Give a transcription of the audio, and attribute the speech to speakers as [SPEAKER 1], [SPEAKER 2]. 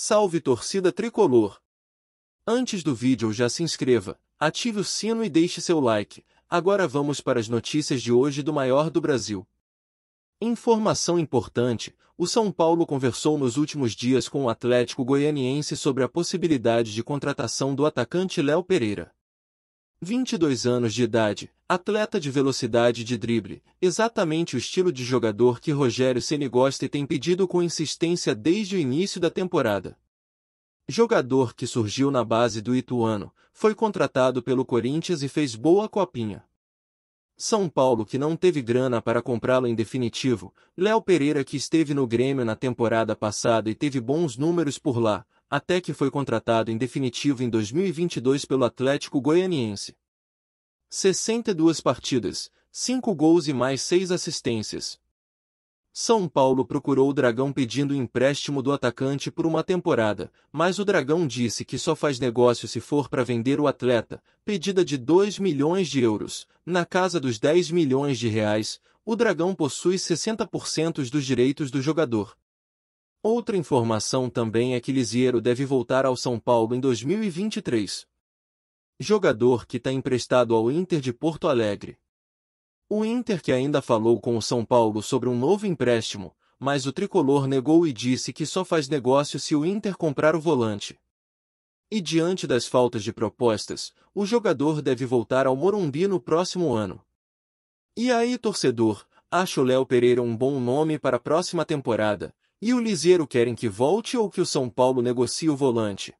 [SPEAKER 1] Salve torcida tricolor! Antes do vídeo já se inscreva, ative o sino e deixe seu like. Agora vamos para as notícias de hoje do maior do Brasil. Informação importante: o São Paulo conversou nos últimos dias com o Atlético Goianiense sobre a possibilidade de contratação do atacante Léo Pereira. 22 anos de idade, atleta de velocidade de drible, exatamente o estilo de jogador que Rogério Ceni gosta e tem pedido com insistência desde o início da temporada. Jogador que surgiu na base do Ituano, foi contratado pelo Corinthians e fez boa copinha. São Paulo que não teve grana para comprá-lo em definitivo, Léo Pereira que esteve no Grêmio na temporada passada e teve bons números por lá, até que foi contratado em definitivo em 2022 pelo Atlético Goianiense. 62 partidas, 5 gols e mais 6 assistências. São Paulo procurou o Dragão pedindo empréstimo do atacante por uma temporada, mas o Dragão disse que só faz negócio se for para vender o atleta, pedida de 2 milhões de euros, na casa dos 10 milhões de reais. O Dragão possui 60% dos direitos do jogador. Outra informação também é que Lisiero deve voltar ao São Paulo em 2023. Jogador que está emprestado ao Inter de Porto Alegre. O Inter que ainda falou com o São Paulo sobre um novo empréstimo, mas o tricolor negou e disse que só faz negócio se o Inter comprar o volante. E diante das faltas de propostas, o jogador deve voltar ao Morumbi no próximo ano. E aí, torcedor, acho Léo Pereira um bom nome para a próxima temporada, e o Liseiro querem que volte ou que o São Paulo negocie o volante.